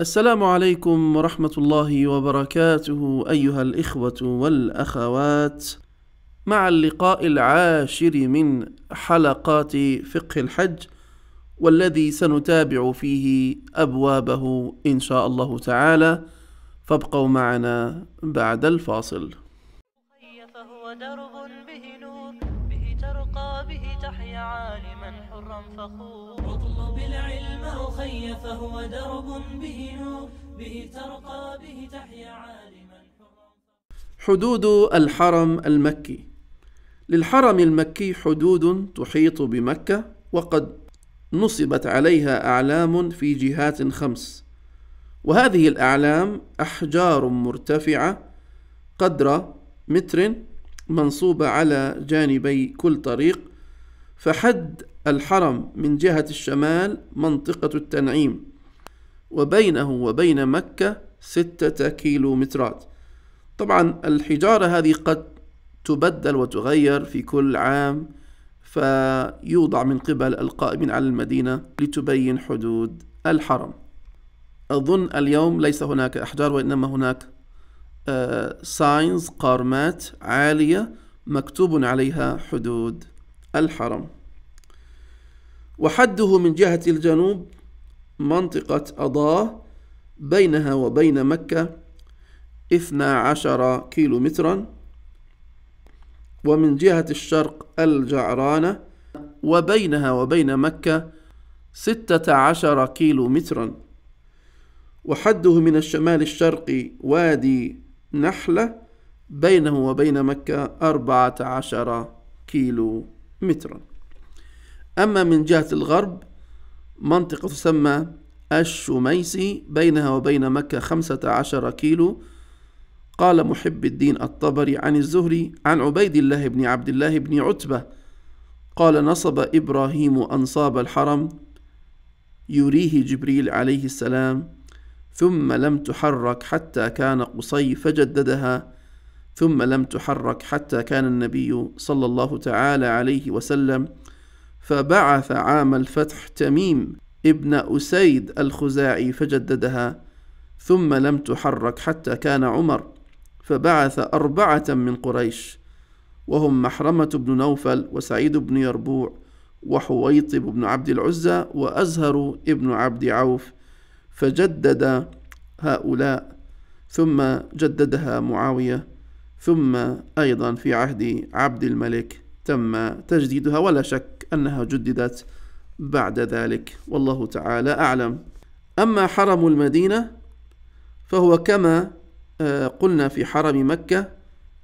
السلام عليكم ورحمة الله وبركاته أيها الإخوة والأخوات مع اللقاء العاشر من حلقات فقه الحج والذي سنتابع فيه أبوابه إن شاء الله تعالى فابقوا معنا بعد الفاصل فهو درب به نور ترقى به تحيا عالما حرا فخور اطلب العلم أخي فهو درب به نور به ترقى به تحيا عالما حدود الحرم المكي للحرم المكي حدود تحيط بمكة وقد نصبت عليها أعلام في جهات خمس وهذه الأعلام أحجار مرتفعة قدر متر منصوبة على جانبي كل طريق فحد الحرم من جهة الشمال منطقة التنعيم وبينه وبين مكة ستة كيلو مترات طبعا الحجارة هذه قد تبدل وتغير في كل عام فيوضع من قبل القائمين على المدينة لتبين حدود الحرم أظن اليوم ليس هناك أحجار وإنما هناك ساينز قارمات عالية مكتوب عليها حدود الحرم وحده من جهة الجنوب منطقة أضاء بينها وبين مكة اثنا عشر كيلو مترا ومن جهة الشرق الجعرانة وبينها وبين مكة ستة عشر كيلو مترا وحده من الشمال الشرقي وادي نحلة بينه وبين مكة أربعة عشر كيلو مترا أما من جهة الغرب منطقة تسمى الشميسي بينها وبين مكة خمسة عشر كيلو قال محب الدين الطبري عن الزهري عن عبيد الله بن عبد الله بن عتبة قال نصب إبراهيم أنصاب الحرم يريه جبريل عليه السلام ثم لم تحرك حتى كان قصي فجددها ثم لم تحرك حتى كان النبي صلى الله تعالى عليه وسلم فبعث عام الفتح تميم ابن أسيد الخزاعي فجددها ثم لم تحرك حتى كان عمر فبعث أربعة من قريش وهم محرمة بن نوفل وسعيد بن يربوع وحويطب بن عبد العزى وأزهر بن عبد عوف فجدد هؤلاء ثم جددها معاوية ثم أيضا في عهد عبد الملك تم تجديدها ولا شك أنها جددت بعد ذلك والله تعالى أعلم أما حرم المدينة فهو كما آه، قلنا في حرم مكة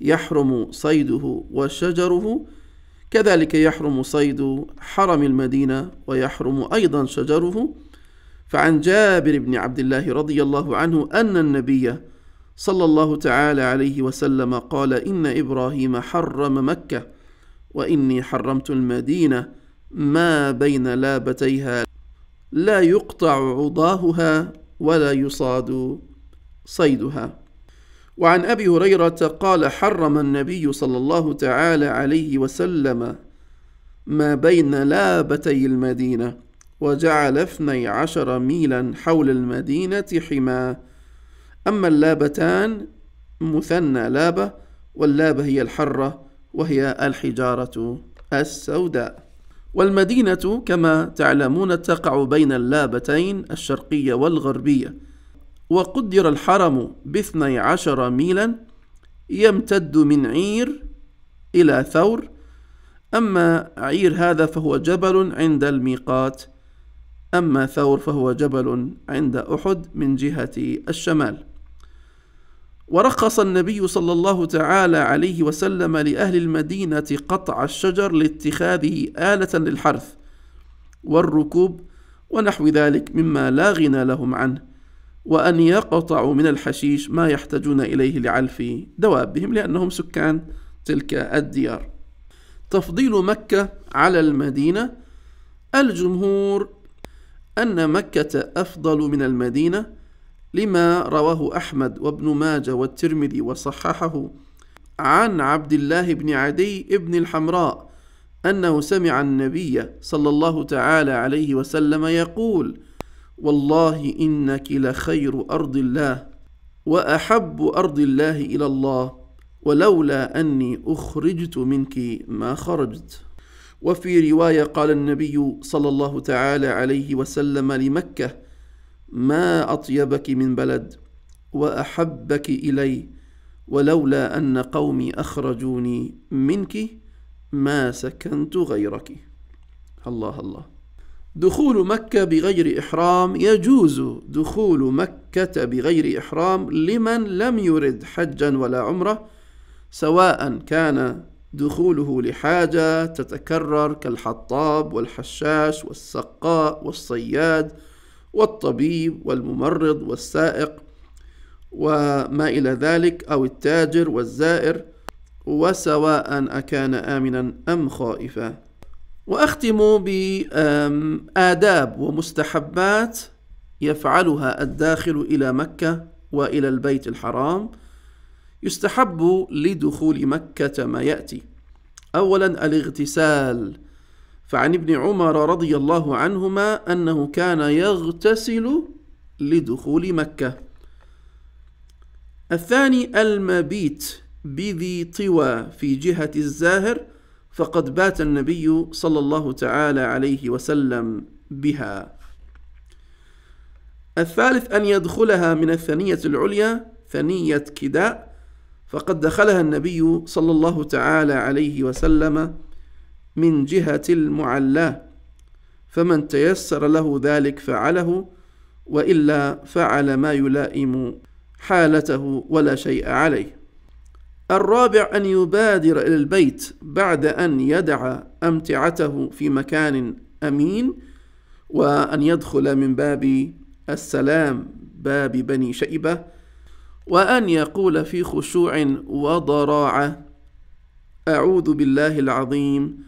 يحرم صيده وشجره كذلك يحرم صيد حرم المدينة ويحرم أيضا شجره فعن جابر بن عبد الله رضي الله عنه أن النبي صلى الله تعالى عليه وسلم قال إن إبراهيم حرم مكة وإني حرمت المدينة ما بين لابتيها لا يقطع عضاهها ولا يصاد صيدها وعن ابي هريره قال حرم النبي صلى الله تعالى عليه وسلم ما بين لابتي المدينه وجعل اثني عشر ميلا حول المدينة حما أما اللابتان مثنى لابة واللابة هي الحرة وهي الحجارة السوداء والمدينة كما تعلمون تقع بين اللابتين الشرقية والغربية وقدر الحرم باثني عشر ميلا يمتد من عير إلى ثور أما عير هذا فهو جبل عند الميقات أما ثور فهو جبل عند أحد من جهة الشمال ورخص النبي صلى الله تعالى عليه وسلم لأهل المدينة قطع الشجر لاتخاذه آلة للحرث والركوب ونحو ذلك مما لا غنى لهم عنه وأن يقطعوا من الحشيش ما يحتاجون إليه لعلف دوابهم لأنهم سكان تلك الديار تفضيل مكة على المدينة الجمهور أن مكة أفضل من المدينة لما رواه أحمد وابن ماجة والترمذي وصححه عن عبد الله بن عدي بن الحمراء أنه سمع النبي صلى الله تعالى عليه وسلم يقول والله إنك لخير أرض الله وأحب أرض الله إلى الله ولولا أني أخرجت منك ما خرجت وفي رواية قال النبي صلى الله تعالى عليه وسلم لمكة ما أطيبك من بلد وأحبك إلي ولولا أن قومي أخرجوني منك ما سكنت غيرك الله الله دخول مكة بغير إحرام يجوز دخول مكة بغير إحرام لمن لم يرد حجا ولا عمره سواء كان دخوله لحاجة تتكرر كالحطاب والحشاش والسقاء والصياد والطبيب والممرض والسائق وما إلى ذلك أو التاجر والزائر وسواء أكان آمنا أم خائفا وأختم بآداب ومستحبات يفعلها الداخل إلى مكة وإلى البيت الحرام يستحب لدخول مكة ما يأتي أولا الاغتسال فعن ابن عمر رضي الله عنهما أنه كان يغتسل لدخول مكة الثاني المبيت بذي طوى في جهة الزاهر فقد بات النبي صلى الله تعالى عليه وسلم بها الثالث أن يدخلها من الثنية العليا ثنية كداء فقد دخلها النبي صلى الله تعالى عليه وسلم من جهة المعلاه فمن تيسر له ذلك فعله وإلا فعل ما يلائم حالته ولا شيء عليه الرابع أن يبادر إلى البيت بعد أن يدع أمتعته في مكان أمين وأن يدخل من باب السلام باب بني شيبة وأن يقول في خشوع وضراعة أعوذ بالله العظيم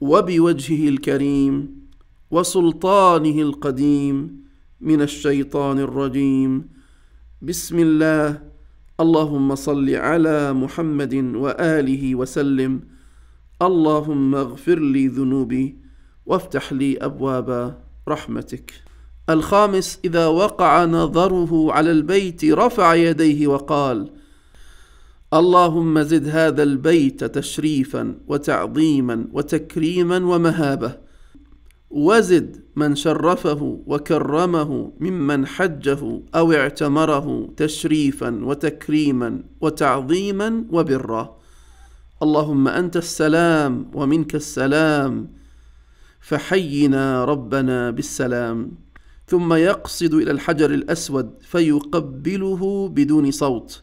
وبوجهه الكريم وسلطانه القديم من الشيطان الرجيم بسم الله اللهم صل على محمد وآله وسلم اللهم اغفر لي ذنوبي وافتح لي أبواب رحمتك الخامس إذا وقع نظره على البيت رفع يديه وقال اللهم زد هذا البيت تشريفا وتعظيما وتكريما ومهابه وزد من شرفه وكرمه ممن حجه او اعتمره تشريفا وتكريما وتعظيما وبرا اللهم انت السلام ومنك السلام فحينا ربنا بالسلام ثم يقصد إلى الحجر الأسود فيقبله بدون صوت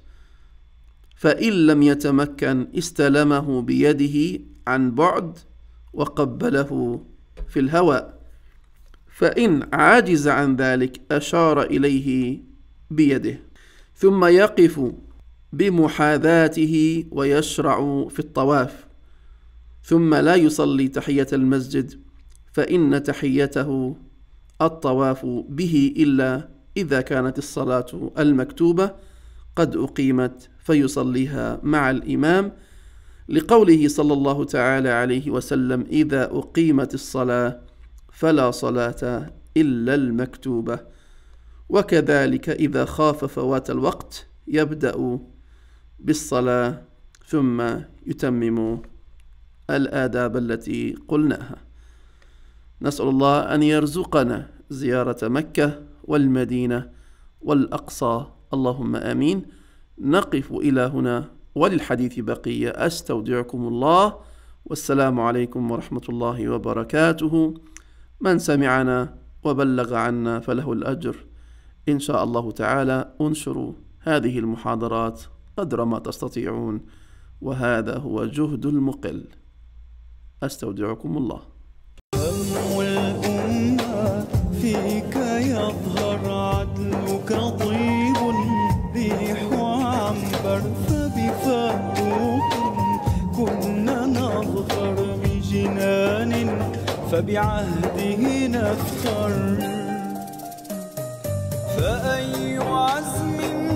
فإن لم يتمكن استلمه بيده عن بعد وقبله في الهواء فإن عاجز عن ذلك أشار إليه بيده ثم يقف بمحاذاته ويشرع في الطواف ثم لا يصلي تحية المسجد فإن تحيته الطواف به إلا إذا كانت الصلاة المكتوبة قد أقيمت فيصليها مع الإمام لقوله صلى الله تعالى عليه وسلم إذا أقيمت الصلاة فلا صلاة إلا المكتوبة وكذلك إذا خاف فوات الوقت يبدأ بالصلاة ثم يتمم الآداب التي قلناها نسأل الله أن يرزقنا زيارة مكة والمدينة والأقصى اللهم آمين نقف إلى هنا وللحديث بقية أستودعكم الله والسلام عليكم ورحمة الله وبركاته من سمعنا وبلغ عنا فله الأجر إن شاء الله تعالى انشروا هذه المحاضرات قدر ما تستطيعون وهذا هو جهد المقل استودعكم الله والأمة فيك يظهر عدلك طيب ريح عنبر فبفاروق كنا نظهر بجنان فبعهده نفخر فأي عزم